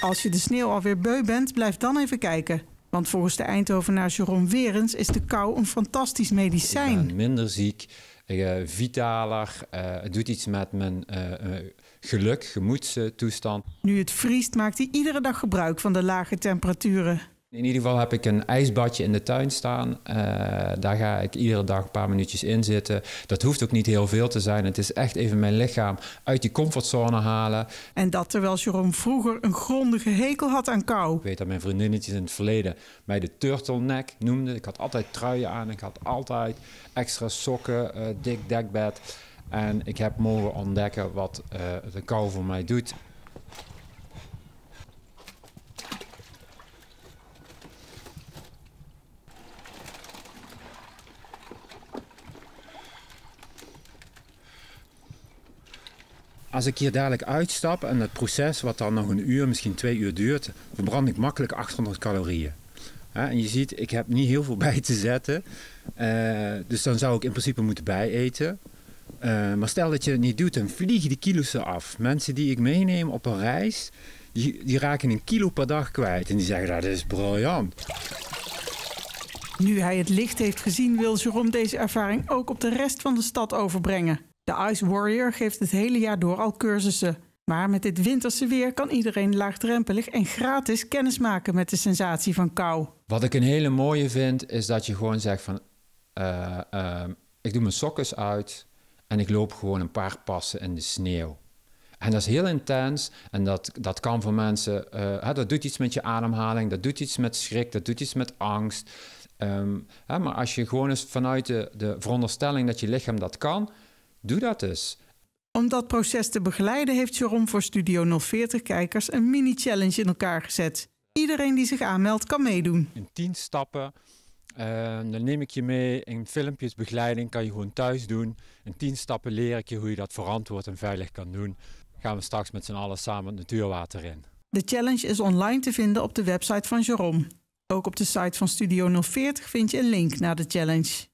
Als je de sneeuw alweer beu bent, blijf dan even kijken. Want volgens de Eindhovenaar Jeroen Werens is de kou een fantastisch medicijn. minder ziek, eh, vitaler, eh, het doet iets met mijn geluk, eh, geluk, gemoedstoestand. Nu het vriest maakt hij iedere dag gebruik van de lage temperaturen. In ieder geval heb ik een ijsbadje in de tuin staan. Eh, daar ga ik iedere dag een paar minuutjes in zitten. Dat hoeft ook niet heel veel te zijn. Het is echt even mijn lichaam uit die comfortzone halen. En dat terwijl Jeroen vroeger een grondige hekel had aan kou. Ik weet dat mijn vriendinnetjes in het verleden mij de turtleneck noemden. Ik had altijd truien aan. Ik had altijd extra sokken, eh, dik dekbed. En ik heb mogen ontdekken wat eh, de kou voor mij doet. als ik hier dadelijk uitstap en het proces wat dan nog een uur, misschien twee uur duurt, verbrand ik makkelijk 800 calorieën. En je ziet, ik heb niet heel veel bij te zetten. Eh, dus dan zou ik in principe moeten bijeten. Eh, maar stel dat je het niet doet, dan vliegen die kilo's af. Mensen die ik meeneem op een reis, die, die raken een kilo per dag kwijt. En die zeggen, dat is briljant. Nu hij het licht heeft gezien, wil Jerome deze ervaring ook op de rest van de stad overbrengen. De Ice Warrior geeft het hele jaar door al cursussen. Maar met dit winterse weer kan iedereen laagdrempelig en gratis kennis maken met de sensatie van kou. Wat ik een hele mooie vind, is dat je gewoon zegt van... Eh, ehm, ik doe mijn sokken uit en ik loop gewoon een paar passen in de sneeuw. En dat is heel intens en dat, dat kan voor mensen... Eh, dat doet iets met je ademhaling, dat doet iets met schrik, dat doet iets met angst. Ehm, maar als je gewoon eens vanuit de, de veronderstelling dat je lichaam dat kan Doe dat dus. Om dat proces te begeleiden heeft Jerome voor Studio 040 kijkers een mini-challenge in elkaar gezet. Iedereen die zich aanmeldt kan meedoen. In 10 stappen, uh, dan neem ik je mee in filmpjes begeleiding, kan je gewoon thuis doen. In 10 stappen leer ik je hoe je dat verantwoord en veilig kan doen. Gaan we straks met z'n allen samen het natuurwater in. De challenge is online te vinden op de website van Jerome. Ook op de site van Studio 040 vind je een link naar de challenge.